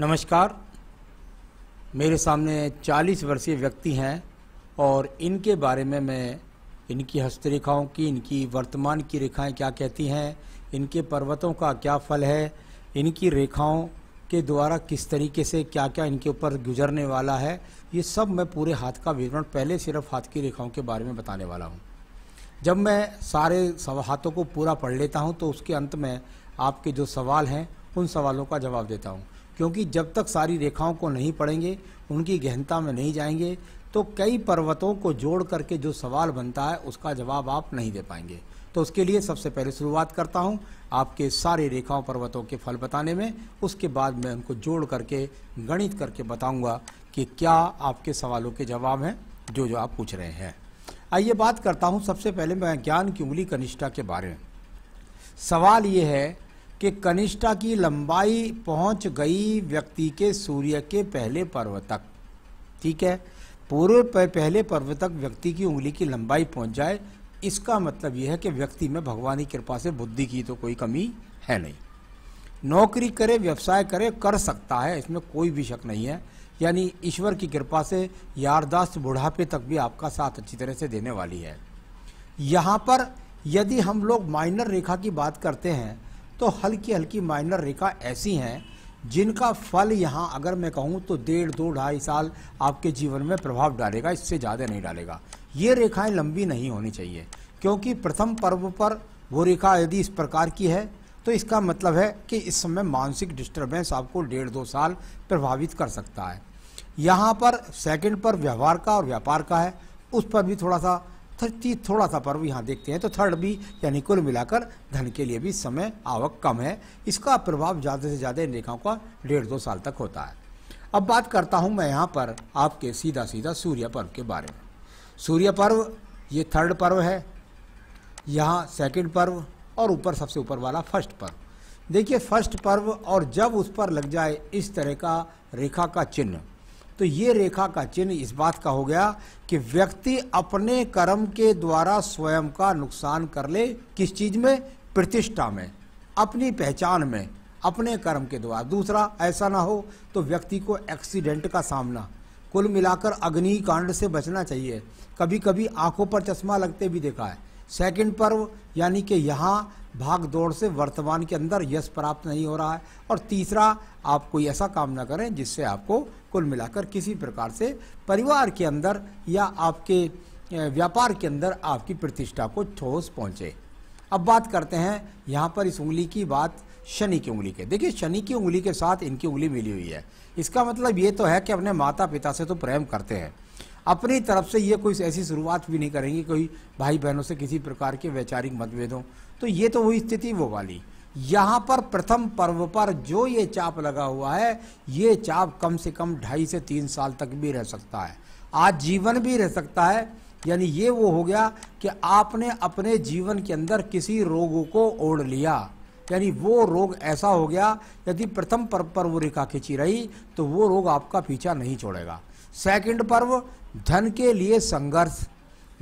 नमस्कार मेरे सामने 40 वर्षीय व्यक्ति हैं और इनके बारे में मैं इनकी हस्तरेखाओं की इनकी वर्तमान की रेखाएं क्या कहती हैं इनके पर्वतों का क्या फल है इनकी रेखाओं के द्वारा किस तरीके से क्या क्या इनके ऊपर गुजरने वाला है ये सब मैं पूरे हाथ का विवरण पहले सिर्फ हाथ की रेखाओं के बारे में बताने वाला हूँ जब मैं सारे सवा हाथों को पूरा पढ़ लेता हूँ तो उसके अंत में आपके जो सवाल हैं उन सवालों का जवाब देता हूँ क्योंकि जब तक सारी रेखाओं को नहीं पढ़ेंगे उनकी गहनता में नहीं जाएंगे तो कई पर्वतों को जोड़ करके जो सवाल बनता है उसका जवाब आप नहीं दे पाएंगे तो उसके लिए सबसे पहले शुरुआत करता हूँ आपके सारे रेखाओं पर्वतों के फल बताने में उसके बाद मैं उनको जोड़ करके गणित करके बताऊँगा कि क्या आपके सवालों के जवाब हैं जो जो आप पूछ रहे हैं आइए बात करता हूँ सबसे पहले मैं ज्ञान की उंगली कनिष्ठा के बारे में सवाल ये है कि कनिष्ठा की लंबाई पहुंच गई व्यक्ति के सूर्य के पहले पर्व तक ठीक है पूर्व पर पहले पर्व तक व्यक्ति की उंगली की लंबाई पहुंच जाए इसका मतलब यह है कि व्यक्ति में भगवान की कृपा से बुद्धि की तो कोई कमी है नहीं नौकरी करे व्यवसाय करे कर सकता है इसमें कोई भी शक नहीं है यानी ईश्वर की कृपा से यारदाश्त बुढ़ापे तक भी आपका साथ अच्छी तरह से देने वाली है यहाँ पर यदि हम लोग माइनर रेखा की बात करते हैं तो हल्की हल्की माइनर रेखा ऐसी हैं जिनका फल यहाँ अगर मैं कहूँ तो डेढ़ दो ढाई साल आपके जीवन में प्रभाव डालेगा इससे ज़्यादा नहीं डालेगा ये रेखाएं लंबी नहीं होनी चाहिए क्योंकि प्रथम पर्व पर वो रेखा यदि इस प्रकार की है तो इसका मतलब है कि इस समय मानसिक डिस्टर्बेंस आपको डेढ़ दो साल प्रभावित कर सकता है यहाँ पर सेकंड पर व्यवहार का और व्यापार का है उस पर भी थोड़ा सा थर्टी थोड़ा सा पर्व यहाँ देखते हैं तो थर्ड भी यानी कुल मिलाकर धन के लिए भी समय आवक कम है इसका प्रभाव ज़्यादा से ज़्यादा इन रेखाओं का डेढ़ दो साल तक होता है अब बात करता हूँ मैं यहाँ पर आपके सीधा सीधा सूर्य पर्व के बारे में सूर्य पर्व ये थर्ड पर्व है यहाँ सेकेंड पर्व और ऊपर सबसे ऊपर वाला फर्स्ट पर्व देखिए फर्स्ट पर्व और जब उस पर लग जाए इस तरह का रेखा का चिन्ह तो ये रेखा का चिन्ह इस बात का हो गया कि व्यक्ति अपने कर्म के द्वारा स्वयं का नुकसान कर ले किस चीज में प्रतिष्ठा में अपनी पहचान में अपने कर्म के द्वारा दूसरा ऐसा ना हो तो व्यक्ति को एक्सीडेंट का सामना कुल मिलाकर अग्निकांड से बचना चाहिए कभी कभी आंखों पर चश्मा लगते भी देखा है सेकंड पर्व यानी कि यहाँ भाग दौड़ से वर्तमान के अंदर यश प्राप्त नहीं हो रहा है और तीसरा आप कोई ऐसा काम ना करें जिससे आपको कुल मिलाकर किसी प्रकार से परिवार के अंदर या आपके व्यापार के अंदर आपकी प्रतिष्ठा को ठोस पहुँचे अब बात करते हैं यहाँ पर इस उंगली की बात शनि की उंगली के देखिए शनि की उंगली के साथ इनकी उंगली मिली हुई है इसका मतलब ये तो है कि अपने माता पिता से तो प्रेम करते हैं अपनी तरफ से ये कोई ऐसी शुरुआत भी नहीं करेंगे कोई भाई बहनों से किसी प्रकार के वैचारिक मतभेद हों तो ये तो वही स्थिति वो वाली यहाँ पर प्रथम पर्व पर जो ये चाप लगा हुआ है ये चाप कम से कम ढाई से तीन साल तक भी रह सकता है आज जीवन भी रह सकता है यानी ये वो हो गया कि आपने अपने जीवन के अंदर किसी रोग को ओढ़ लिया यानी वो रोग ऐसा हो गया यदि प्रथम पर्व पर वो रेखा खींची रही तो वो रोग आपका पीछा नहीं छोड़ेगा सेकंड पर्व धन के लिए संघर्ष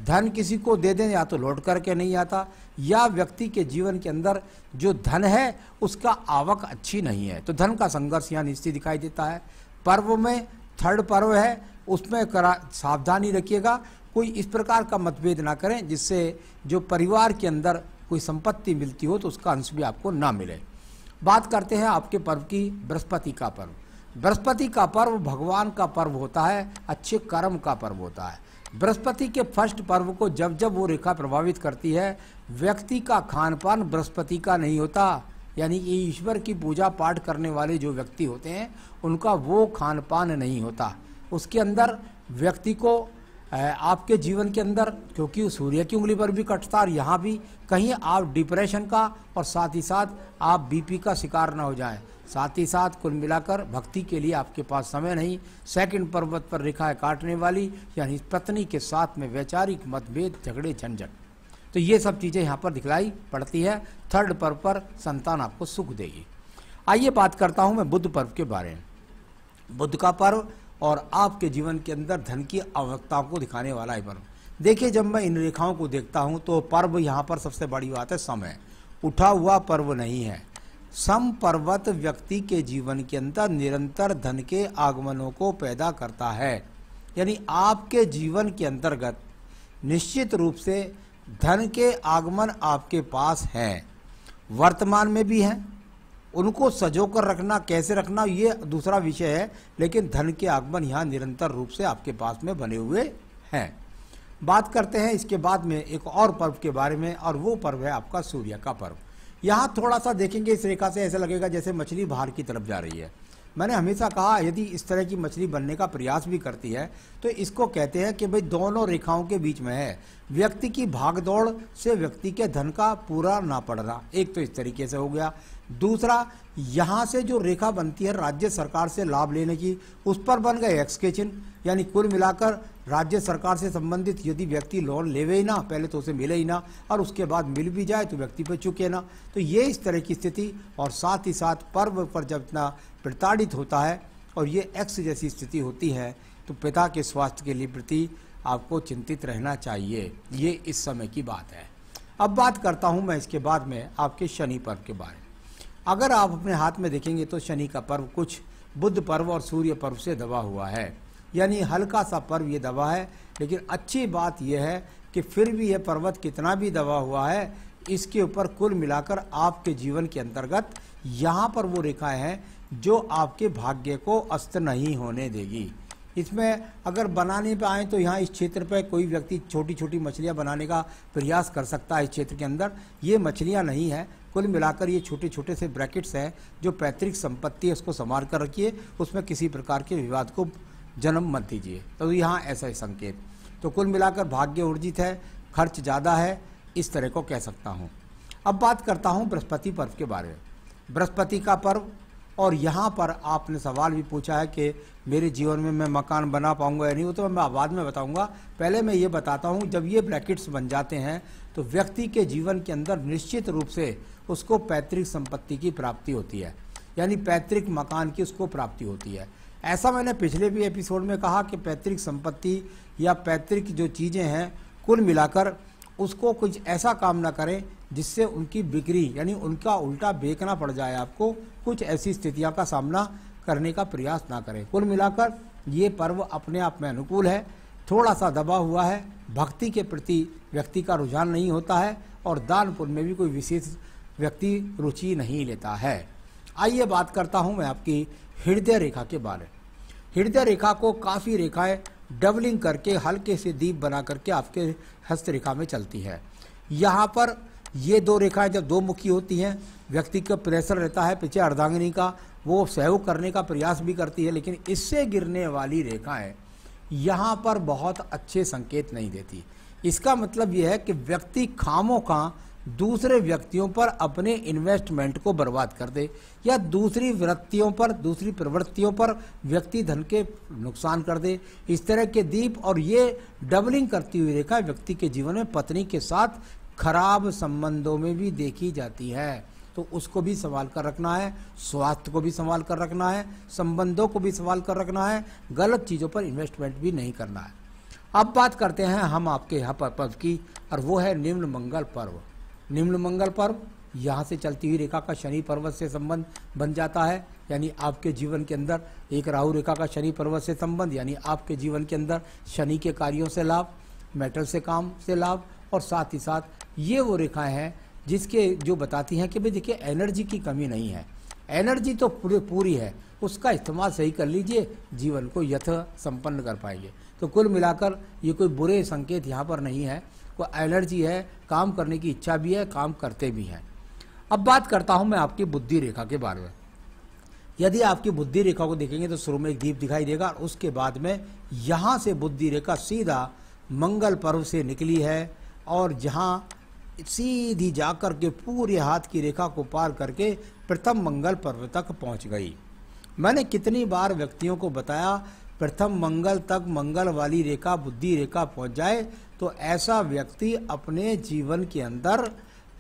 धन किसी को दे दें या तो लौट करके नहीं आता या व्यक्ति के जीवन के अंदर जो धन है उसका आवक अच्छी नहीं है तो धन का संघर्ष यहाँ निश्चित दिखाई देता है पर्व में थर्ड पर्व है उसमें करा सावधानी रखिएगा कोई इस प्रकार का मतभेद ना करें जिससे जो परिवार के अंदर कोई संपत्ति मिलती हो तो उसका अंश भी आपको ना मिले बात करते हैं आपके पर्व की बृहस्पति का पर्व बृहस्पति का पर्व भगवान का पर्व होता है अच्छे कर्म का पर्व होता है बृहस्पति के फर्स्ट पर्व को जब जब वो रेखा प्रभावित करती है व्यक्ति का खान पान बृहस्पति का नहीं होता यानी कि ईश्वर की पूजा पाठ करने वाले जो व्यक्ति होते हैं उनका वो खान पान नहीं होता उसके अंदर व्यक्ति को आपके जीवन के अंदर क्योंकि सूर्य की उंगली पर भी कटता और यहाँ भी कहीं आप डिप्रेशन का और साथ ही साथ आप बीपी का शिकार ना हो जाए साथ ही साथ कुल मिलाकर भक्ति के लिए आपके पास समय नहीं सेकंड पर्वत पर रेखाएं काटने वाली यानी पत्नी के साथ में वैचारिक मतभेद झगड़े झंझट तो ये सब चीज़ें यहाँ पर दिखलाई पड़ती है थर्ड पर्व पर संतान आपको सुख देगी आइए बात करता हूँ मैं बुद्ध पर्व के बारे में बुद्ध का पर्व और आपके जीवन के अंदर धन की आवश्यकताओं को दिखाने वाला है पर्व देखिए जब मैं इन रेखाओं को देखता हूँ तो पर्व यहाँ पर सबसे बड़ी बात है समय उठा हुआ पर्व नहीं है सम पर्वत व्यक्ति के जीवन के अंदर निरंतर धन के आगमनों को पैदा करता है यानी आपके जीवन के अंतर्गत निश्चित रूप से धन के आगमन आपके पास हैं वर्तमान में भी हैं उनको सजो कर रखना कैसे रखना ये दूसरा विषय है लेकिन धन के आगमन यहाँ निरंतर रूप से आपके पास में बने हुए हैं बात करते हैं इसके बाद में एक और पर्व के बारे में और वो पर्व है आपका सूर्य का पर्व यहाँ थोड़ा सा देखेंगे इस रेखा से ऐसा लगेगा जैसे मछली बाहर की तरफ जा रही है मैंने हमेशा कहा यदि इस तरह की मछली बनने का प्रयास भी करती है तो इसको कहते हैं कि भाई दोनों रेखाओं के बीच में है व्यक्ति की भागदौड़ से व्यक्ति के धन का पूरा ना पड़ना एक तो इस तरीके से हो गया दूसरा यहाँ से जो रेखा बनती है राज्य सरकार से लाभ लेने की उस पर बन गए एक्स के चिन्ह यानी कुल मिलाकर राज्य सरकार से संबंधित यदि व्यक्ति लोन लेवे ही ना पहले तो उसे मिले ही ना और उसके बाद मिल भी जाए तो व्यक्ति पर चुके ना तो ये इस तरह की स्थिति और साथ ही साथ पर्व पर जब इतना प्रताड़ित होता है और ये एक्स जैसी स्थिति होती है तो पिता के स्वास्थ्य के लिए प्रति आपको चिंतित रहना चाहिए ये इस समय की बात है अब बात करता हूँ मैं इसके बाद में आपके शनि पर्व के बारे में अगर आप अपने हाथ में देखेंगे तो शनि का पर्व कुछ बुद्ध पर्व और सूर्य पर्व से दबा हुआ है यानी हल्का सा पर्व ये दबा है लेकिन अच्छी बात यह है कि फिर भी यह पर्वत कितना भी दबा हुआ है इसके ऊपर कुल मिलाकर आपके जीवन के अंतर्गत यहाँ पर वो रेखाएं हैं जो आपके भाग्य को अस्त नहीं होने देगी इसमें अगर बनाने पे आए तो यहाँ इस क्षेत्र पे कोई व्यक्ति छोटी छोटी मछलियाँ बनाने का प्रयास कर सकता है इस क्षेत्र के अंदर ये मछलियाँ नहीं हैं कुल मिलाकर ये छोटे छोटे से ब्रैकेट्स हैं जो पैतृक संपत्ति है उसको संभाल कर रखिए उसमें किसी प्रकार के विवाद को जन्म मत दीजिए तो यहाँ ऐसा ही संकेत तो कुल मिलाकर भाग्य ऊर्जित है खर्च ज़्यादा है इस तरह को कह सकता हूँ अब बात करता हूँ बृहस्पति पर्व के बारे में बृहस्पति का पर्व और यहाँ पर आपने सवाल भी पूछा है कि मेरे जीवन में मैं मकान बना पाऊँगा या नहीं वो तो मैं बाद में बताऊँगा पहले मैं ये बताता हूँ जब ये ब्रैकेट्स बन जाते हैं तो व्यक्ति के जीवन के अंदर निश्चित रूप से उसको पैतृक संपत्ति की प्राप्ति होती है यानी पैतृक मकान की उसको प्राप्ति होती है ऐसा मैंने पिछले भी एपिसोड में कहा कि पैतृक संपत्ति या पैतृक जो चीज़ें हैं कुल मिलाकर उसको कुछ ऐसा काम ना करें जिससे उनकी बिक्री यानी उनका उल्टा बेचना पड़ जाए आपको कुछ ऐसी स्थितियों का सामना करने का प्रयास ना करें कुल मिलाकर ये पर्व अपने आप में अनुकूल है थोड़ा सा दबा हुआ है भक्ति के प्रति व्यक्ति का रुझान नहीं होता है और दान पुण्य में भी कोई विशेष व्यक्ति रुचि नहीं लेता है आइए बात करता हूँ मैं आपकी हृदय रेखा के बारे में हृदय रेखा को काफ़ी रेखाएं डबलिंग करके हल्के से दीप बना करके आपके हस्त रेखा में चलती है यहाँ पर ये दो रेखाएं जब दो मुखी होती हैं व्यक्ति का प्रेशर रहता है पीछे अर्धांगिनी का वो सहयोग करने का प्रयास भी करती है लेकिन इससे गिरने वाली रेखाएं यहाँ पर बहुत अच्छे संकेत नहीं देती इसका मतलब यह है कि व्यक्ति खामों का दूसरे व्यक्तियों पर अपने इन्वेस्टमेंट को बर्बाद कर दे या दूसरी वृत्तियों पर दूसरी प्रवृत्तियों पर व्यक्ति धन के नुकसान कर दे इस तरह के दीप और ये डबलिंग करती हुई रेखा व्यक्ति के जीवन में पत्नी के साथ खराब संबंधों में भी देखी जाती है तो उसको भी संभाल कर रखना है स्वास्थ्य को भी संभाल कर रखना है संबंधों को भी संभाल कर रखना है गलत चीज़ों पर इन्वेस्टमेंट भी नहीं करना है अब बात करते हैं हम आपके यहाँ पर पर्व की और वो है निम्न मंगल पर्व निम्न मंगल पर्व यहाँ से चलती हुई रेखा का शनि पर्वत से संबंध बन जाता है यानी आपके जीवन के अंदर एक राहु रेखा का शनि पर्वत से संबंध यानी आपके जीवन के अंदर शनि के कार्यों से लाभ मेटल से काम से लाभ और साथ ही साथ ये वो रेखाएं हैं जिसके जो बताती हैं कि भाई देखिए एनर्जी की कमी नहीं है एनर्जी तो पूरी पूरी है उसका इस्तेमाल सही कर लीजिए जीवन को यथ संपन्न कर पाएंगे तो कुल मिलाकर ये कोई बुरे संकेत यहाँ पर नहीं है कोई एनर्जी है काम करने की इच्छा भी है काम करते भी हैं अब बात करता हूँ मैं आपकी बुद्धि रेखा के बारे में यदि आपकी बुद्धि रेखा को देखेंगे तो शुरू में एक दीप दिखाई देगा और उसके बाद में यहाँ से बुद्धि रेखा सीधा मंगल पर्व से निकली है और जहाँ सीधी जाकर के पूरे हाथ की रेखा को पार करके प्रथम मंगल पर्वत तक पहुंच गई मैंने कितनी बार व्यक्तियों को बताया प्रथम मंगल तक मंगल वाली रेखा बुद्धि रेखा पहुंच जाए तो ऐसा व्यक्ति अपने जीवन के अंदर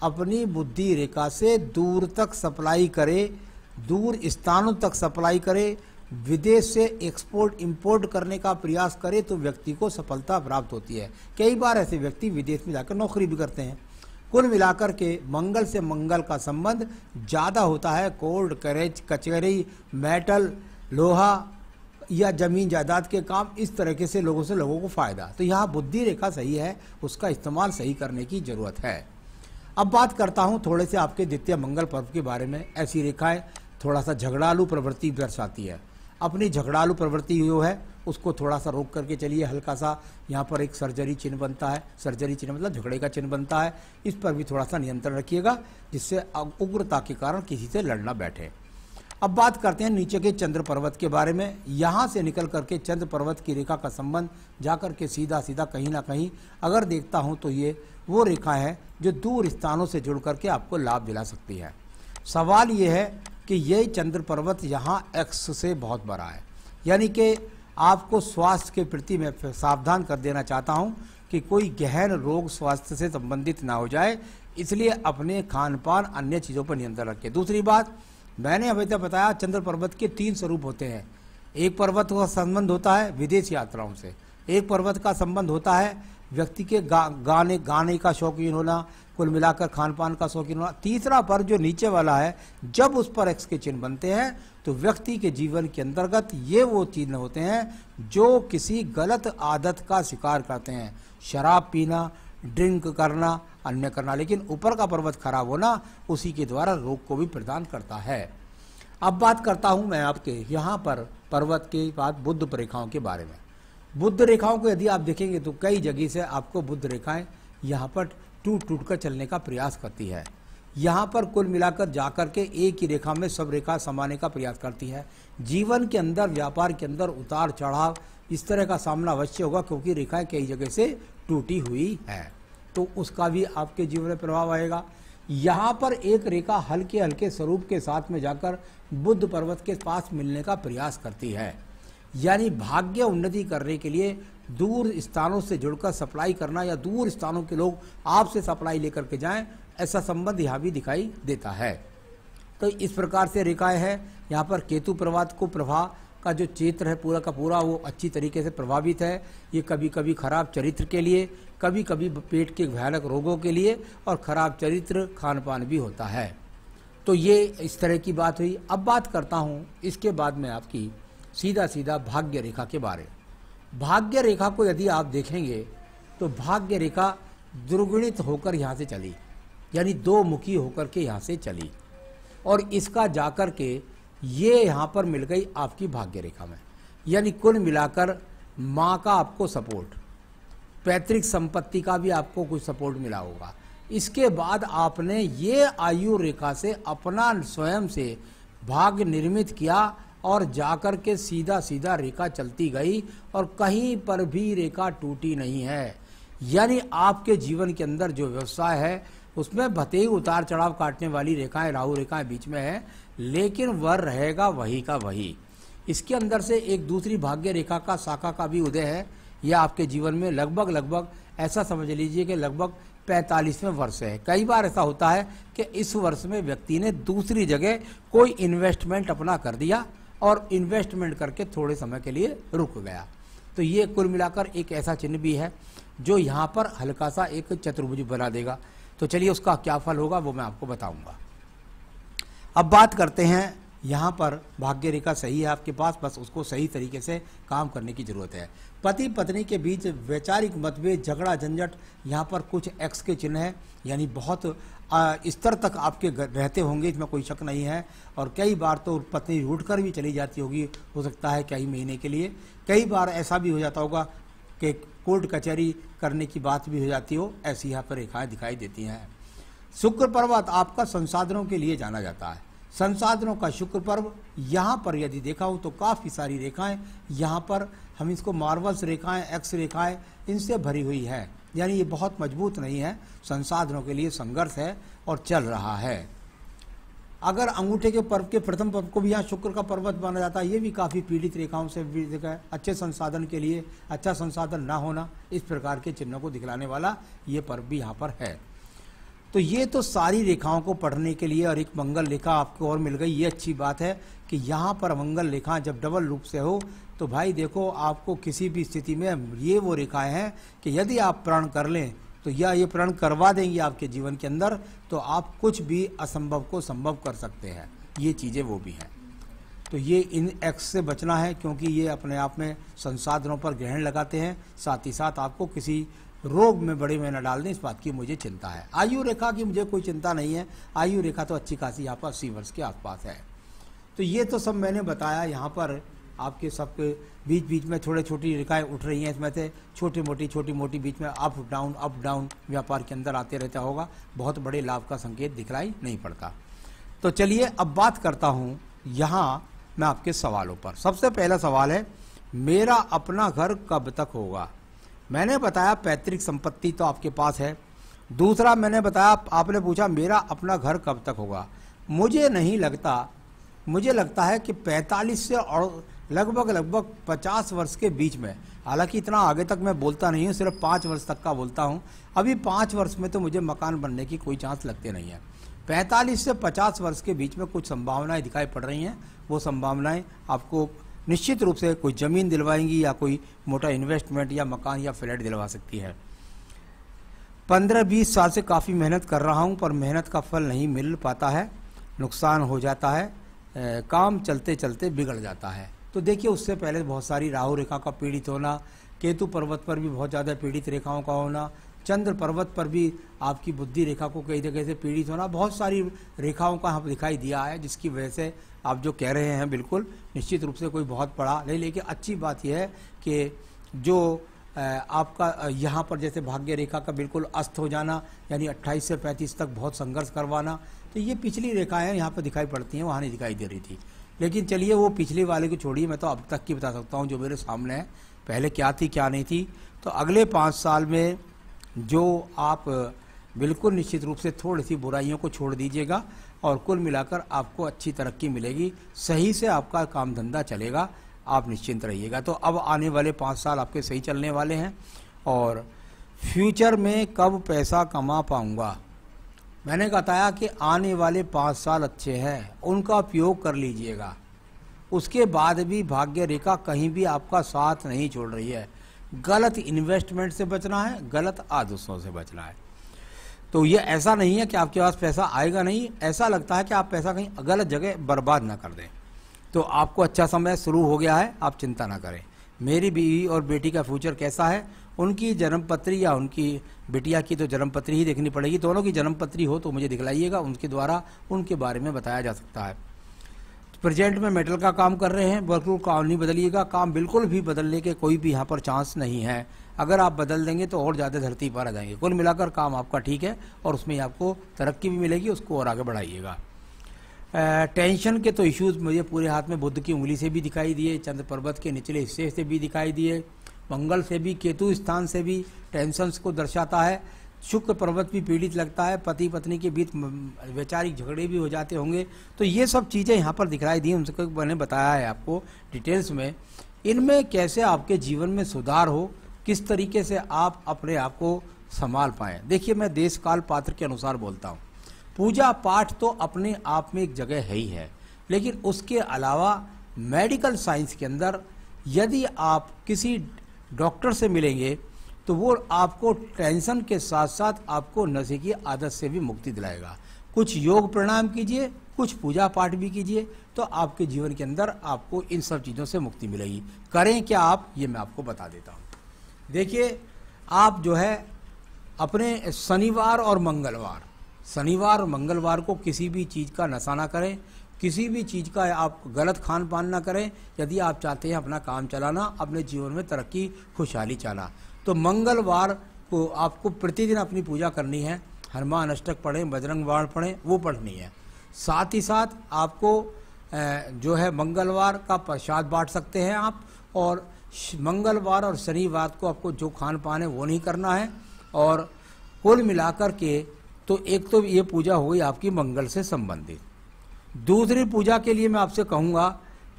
अपनी बुद्धि रेखा से दूर तक सप्लाई करे दूर स्थानों तक सप्लाई करे विदेश से एक्सपोर्ट इंपोर्ट करने का प्रयास करे तो व्यक्ति को सफलता प्राप्त होती है कई बार ऐसे व्यक्ति विदेश में जाकर नौकरी भी करते हैं कुल मिलाकर के मंगल से मंगल का संबंध ज़्यादा होता है कोल्ड करेज कचहरी मेटल लोहा या जमीन जायदाद के काम इस तरीके से लोगों से लोगों को फ़ायदा तो यहाँ बुद्धि रेखा सही है उसका इस्तेमाल सही करने की ज़रूरत है अब बात करता हूँ थोड़े से आपके द्वितीय मंगल पर्व के बारे में ऐसी रेखाएं थोड़ा सा झगड़ालू प्रवृत्ति दर्शाती है अपनी झगड़ालू प्रवृत्ति जो है उसको थोड़ा सा रोक करके चलिए हल्का सा यहाँ पर एक सर्जरी चिन्ह बनता है सर्जरी चिन्ह मतलब झगड़े का चिन्ह बनता है इस पर भी थोड़ा सा नियंत्रण रखिएगा जिससे उग्रता के कारण किसी से लड़ना बैठे अब बात करते हैं नीचे के चंद्र पर्वत के बारे में यहाँ से निकल करके चंद्र पर्वत की रेखा का संबंध जाकर के सीधा सीधा कहीं ना कहीं अगर देखता हूँ तो ये वो रेखा है जो दूर स्थानों से जुड़ करके आपको लाभ दिला सकती है सवाल ये है कि ये चंद्र पर्वत यहाँ एक्स से बहुत बड़ा है यानी कि आपको स्वास्थ्य के प्रति मैं सावधान कर देना चाहता हूँ कि कोई गहन रोग स्वास्थ्य से संबंधित ना हो जाए इसलिए अपने खान पान अन्य चीज़ों पर नियंत्रण रखें दूसरी बात मैंने अभी तक बताया चंद्र पर्वत के तीन स्वरूप होते हैं एक पर्वत का संबंध होता है विदेश यात्राओं से एक पर्वत का संबंध होता है व्यक्ति के गा, गाने गाने का शौकीन होना कुल मिलाकर खान पान का शौकीन होना तीसरा पर जो नीचे वाला है जब उस पर एक्स के चिन्ह बनते हैं तो व्यक्ति के जीवन के अंतर्गत ये वो चिन्ह होते हैं जो किसी गलत आदत का शिकार करते हैं शराब पीना ड्रिंक करना अन्य करना लेकिन ऊपर का पर्वत खराब होना उसी के द्वारा रोग को भी प्रदान करता है अब बात करता हूँ मैं आपके यहाँ पर पर्वत के बाद बुद्ध परेखाओं के बारे में बुद्ध रेखाओं को यदि आप देखेंगे तो कई जगह से आपको बुद्ध रेखाएं यहाँ पर टूट टूट कर चलने का प्रयास करती है यहाँ पर कुल मिलाकर जाकर के एक ही रेखा में सब रेखा समाने का प्रयास करती है जीवन के अंदर व्यापार के अंदर उतार चढ़ाव इस तरह का सामना अवश्य होगा क्योंकि रेखाएं कई जगह से टूटी हुई है तो उसका भी आपके जीवन में प्रभाव आएगा यहाँ पर एक रेखा हल्के हल्के स्वरूप के साथ में जाकर बुद्ध पर्वत के पास मिलने का प्रयास करती है यानी भाग्य उन्नति करने के लिए दूर स्थानों से जुड़कर सप्लाई करना या दूर स्थानों के लोग आपसे सप्लाई लेकर के जाएं ऐसा संबंध यहाँ भी दिखाई देता है तो इस प्रकार से रेखाएं है यहाँ पर केतु प्रवाद को प्रभा का जो चित्र है पूरा का पूरा वो अच्छी तरीके से प्रभावित है ये कभी कभी खराब चरित्र के लिए कभी कभी पेट के भयानक रोगों के लिए और खराब चरित्र खान पान भी होता है तो ये इस तरह की बात हुई अब बात करता हूँ इसके बाद में आपकी सीधा सीधा भाग्य रेखा के बारे भाग्य रेखा को यदि आप देखेंगे तो भाग्य रेखा दुर्गुणित होकर यहाँ से चली यानी दो मुखी होकर के यहाँ से चली और इसका जाकर के ये यहाँ पर मिल गई आपकी भाग्य रेखा में यानी कुल मिलाकर माँ का आपको सपोर्ट पैतृक संपत्ति का भी आपको कुछ सपोर्ट मिला होगा इसके बाद आपने ये आयु रेखा से अपना स्वयं से भाग्य निर्मित किया और जाकर के सीधा सीधा रेखा चलती गई और कहीं पर भी रेखा टूटी नहीं है यानी आपके जीवन के अंदर जो व्यवसाय है उसमें भते ही उतार चढ़ाव काटने वाली रेखाएं राहु रेखाएं बीच में है लेकिन वर रहेगा वही का वही इसके अंदर से एक दूसरी भाग्य रेखा का शाखा का भी उदय है यह आपके जीवन में लगभग लगभग ऐसा समझ लीजिए कि लगभग पैंतालीसवें वर्ष है कई बार ऐसा होता है कि इस वर्ष में व्यक्ति ने दूसरी जगह कोई इन्वेस्टमेंट अपना कर दिया और इन्वेस्टमेंट करके थोड़े समय के लिए रुक गया तो ये कुल मिलाकर एक ऐसा चिन्ह भी है जो यहाँ पर हल्का सा एक चतुर्भुज बना देगा तो चलिए उसका क्या फल होगा वो मैं आपको बताऊंगा अब बात करते हैं यहाँ पर भाग्य रेखा सही है आपके पास बस उसको सही तरीके से काम करने की ज़रूरत है पति पत्नी के बीच वैचारिक मतभेद झगड़ा झंझट यहाँ पर कुछ एक्स के चिन्ह है यानी बहुत स्तर तक आपके रहते होंगे इसमें कोई शक नहीं है और कई बार तो पत्नी रूट कर भी चली जाती होगी हो सकता है कई महीने के लिए कई बार ऐसा भी हो जाता होगा कि कोर्ट कचहरी करने की बात भी हो जाती हो ऐसी यहाँ पर रेखाएँ दिखाई देती हैं शुक्र पर्वत आपका संसाधनों के लिए जाना जाता है संसाधनों का शुक्र पर्व यहाँ पर यदि देखा हो तो काफ़ी सारी रेखाएं यहाँ पर हम इसको मार्वल्स रेखाएं एक्स रेखाएं इनसे भरी हुई है यानी ये बहुत मजबूत नहीं है संसाधनों के लिए संघर्ष है और चल रहा है अगर अंगूठे के पर्व के प्रथम पर्व को भी यहाँ शुक्र का पर्वत माना जाता है ये भी काफ़ी पीड़ित रेखाओं से पीड़ित है अच्छे संसाधन के लिए अच्छा संसाधन ना होना इस प्रकार के चिन्हों को दिखलाने वाला ये पर्व भी यहाँ पर है तो ये तो सारी रेखाओं को पढ़ने के लिए और एक मंगल रेखा आपको और मिल गई ये अच्छी बात है कि यहाँ पर मंगल रेखा जब डबल रूप से हो तो भाई देखो आपको किसी भी स्थिति में ये वो रेखाएं हैं कि यदि आप प्रण कर लें तो या ये प्रण करवा देंगी आपके जीवन के अंदर तो आप कुछ भी असंभव को संभव कर सकते हैं ये चीज़ें वो भी हैं तो ये इन एक्स से बचना है क्योंकि ये अपने आप में संसाधनों पर ग्रहण लगाते हैं साथ ही साथ आपको किसी रोग में बड़ी महीना डाल दें इस बात की मुझे चिंता है आयु रेखा की मुझे कोई चिंता नहीं है आयु रेखा तो अच्छी खासी यहाँ पर अस्सी वर्ष के आसपास है तो ये तो सब मैंने बताया यहाँ पर आपके सबके बीच बीच में थोड़े छोटी रेखाएं उठ रही हैं इसमें से छोटी मोटी छोटी मोटी बीच में अप डाउन अप डाउन व्यापार के अंदर आते रहता होगा बहुत बड़े लाभ का संकेत दिखलाई नहीं पड़ता तो चलिए अब बात करता हूँ यहाँ मैं आपके सवालों पर सबसे पहला सवाल है मेरा अपना घर कब तक होगा मैंने बताया पैतृक संपत्ति तो आपके पास है दूसरा मैंने बताया आपने पूछा मेरा अपना घर कब तक होगा मुझे नहीं लगता मुझे लगता है कि 45 से और लगभग लगभग 50 वर्ष के बीच में हालांकि इतना आगे तक मैं बोलता नहीं हूँ सिर्फ पाँच वर्ष तक का बोलता हूँ अभी पाँच वर्ष में तो मुझे मकान बनने की कोई चांस लगते नहीं है 45 से 50 वर्ष के बीच में कुछ संभावनाएं दिखाई पड़ रही हैं वो संभावनाएं आपको निश्चित रूप से कोई ज़मीन दिलवाएंगी या कोई मोटा इन्वेस्टमेंट या मकान या फ्लैट दिलवा सकती है पंद्रह बीस साल से काफ़ी मेहनत कर रहा हूँ पर मेहनत का फल नहीं मिल पाता है नुकसान हो जाता है ए, काम चलते चलते बिगड़ जाता है तो देखिए उससे पहले बहुत सारी राहु रेखा का पीड़ित होना केतु पर्वत पर भी बहुत ज़्यादा पीड़ित रेखाओं का होना चंद्र पर्वत पर भी आपकी बुद्धि रेखा को कई जगह से पीड़ित होना बहुत सारी रेखाओं का हम दिखाई दिया है जिसकी वजह से आप जो कह रहे हैं बिल्कुल निश्चित रूप से कोई बहुत बड़ा नहीं लेकिन अच्छी बात यह है कि जो आपका यहाँ पर जैसे भाग्य रेखा का बिल्कुल अस्त हो जाना यानी 28 से 35 तक बहुत संघर्ष करवाना तो ये पिछली रेखाएं यहाँ पर दिखाई पड़ती हैं वहाँ नहीं दिखाई दे रही थी लेकिन चलिए वो पिछले वाले को छोड़िए मैं तो अब तक की बता सकता हूँ जो मेरे सामने है पहले क्या थी क्या नहीं थी तो अगले पाँच साल में जो आप बिल्कुल निश्चित रूप से थोड़ी सी बुराइयों को छोड़ दीजिएगा और कुल मिलाकर आपको अच्छी तरक्की मिलेगी सही से आपका काम धंधा चलेगा आप निश्चिंत रहिएगा तो अब आने वाले पाँच साल आपके सही चलने वाले हैं और फ्यूचर में कब पैसा कमा पाऊँगा मैंने बताया कि आने वाले पाँच साल अच्छे हैं उनका उपयोग कर लीजिएगा उसके बाद भी भाग्य रेखा कहीं भी आपका साथ नहीं छोड़ रही है गलत इन्वेस्टमेंट से बचना है गलत आदर्शों से बचना है तो ये ऐसा नहीं है कि आपके पास पैसा आएगा नहीं ऐसा लगता है कि आप पैसा कहीं गलत जगह बर्बाद ना कर दें तो आपको अच्छा समय शुरू हो गया है आप चिंता ना करें मेरी बीवी और बेटी का फ्यूचर कैसा है उनकी जन्मपत्री या उनकी बिटिया की तो जन्मपत्री ही देखनी पड़ेगी दोनों की जन्मपत्री हो तो मुझे दिखलाइएगा उनके द्वारा उनके बारे में बताया जा सकता है प्रेजेंट में मेटल का काम कर रहे हैं वर्कलोड काम नहीं बदलिएगा काम बिल्कुल भी बदलने के कोई भी यहाँ पर चांस नहीं है अगर आप बदल देंगे तो और ज़्यादा धरती पर आ जाएंगे कुल मिलाकर काम आपका ठीक है और उसमें आपको तरक्की भी मिलेगी उसको और आगे बढ़ाइएगा टेंशन के तो इश्यूज मुझे पूरे हाथ में बुद्ध की उंगली से भी दिखाई दिए चंद्र पर्वत के निचले हिस्से से भी दिखाई दिए मंगल से भी केतु स्थान से भी टेंशन को दर्शाता है शुक्र पर्वत भी पीड़ित लगता है पति पत्नी के बीच वैचारिक झगड़े भी हो जाते होंगे तो ये सब चीज़ें यहाँ पर दिखाई दी उनको मैंने बताया है आपको डिटेल्स में इनमें कैसे आपके जीवन में सुधार हो किस तरीके से आप अपने आप को संभाल पाए देखिए मैं देश काल पात्र के अनुसार बोलता हूँ पूजा पाठ तो अपने आप में एक जगह है ही है लेकिन उसके अलावा मेडिकल साइंस के अंदर यदि आप किसी डॉक्टर से मिलेंगे तो वो आपको टेंशन के साथ साथ आपको नशे की आदत से भी मुक्ति दिलाएगा कुछ योग प्रणाम कीजिए कुछ पूजा पाठ भी कीजिए तो आपके जीवन के अंदर आपको इन सब चीज़ों से मुक्ति मिलेगी करें क्या आप ये मैं आपको बता देता हूँ देखिए आप जो है अपने शनिवार और मंगलवार शनिवार और मंगलवार को किसी भी चीज़ का नशा ना करें किसी भी चीज़ का आप गलत खान पान ना करें यदि आप चाहते हैं अपना काम चलाना अपने जीवन में तरक्की खुशहाली चलाना तो मंगलवार को आपको प्रतिदिन अपनी पूजा करनी है हनुमान अष्टक पढ़ें बजरंग बाण पढ़ें वो पढ़नी है साथ ही साथ आपको जो है मंगलवार का प्रसाद बांट सकते हैं आप और मंगलवार और शनिवार को आपको जो खान पान है वो नहीं करना है और कुल मिलाकर के तो एक तो ये पूजा हो गई आपकी मंगल से संबंधित दूसरी पूजा के लिए मैं आपसे कहूँगा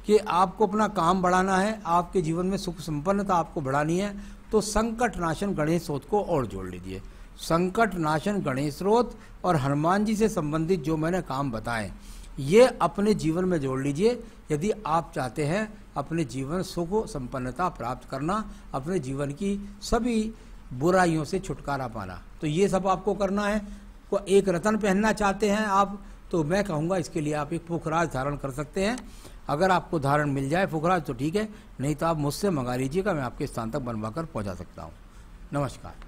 कि आपको अपना काम बढ़ाना है आपके जीवन में सुख संपन्नता आपको बढ़ानी है तो संकट नाशन गणेश स्रोत को और जोड़ लीजिए संकट नाशन गणेश स्रोत और हनुमान जी से संबंधित जो मैंने काम बताएं ये अपने जीवन में जोड़ लीजिए यदि आप चाहते हैं अपने जीवन सुख संपन्नता प्राप्त करना अपने जीवन की सभी बुराइयों से छुटकारा पाना तो ये सब आपको करना है को एक रतन पहनना चाहते हैं आप तो मैं कहूँगा इसके लिए आप एक पुखराज धारण कर सकते हैं अगर आपको धारण मिल जाए पुखराज तो ठीक है नहीं तो आप मुझसे मंगा लीजिएगा मैं आपके स्थान तक बनवा कर पहुँचा सकता हूँ नमस्कार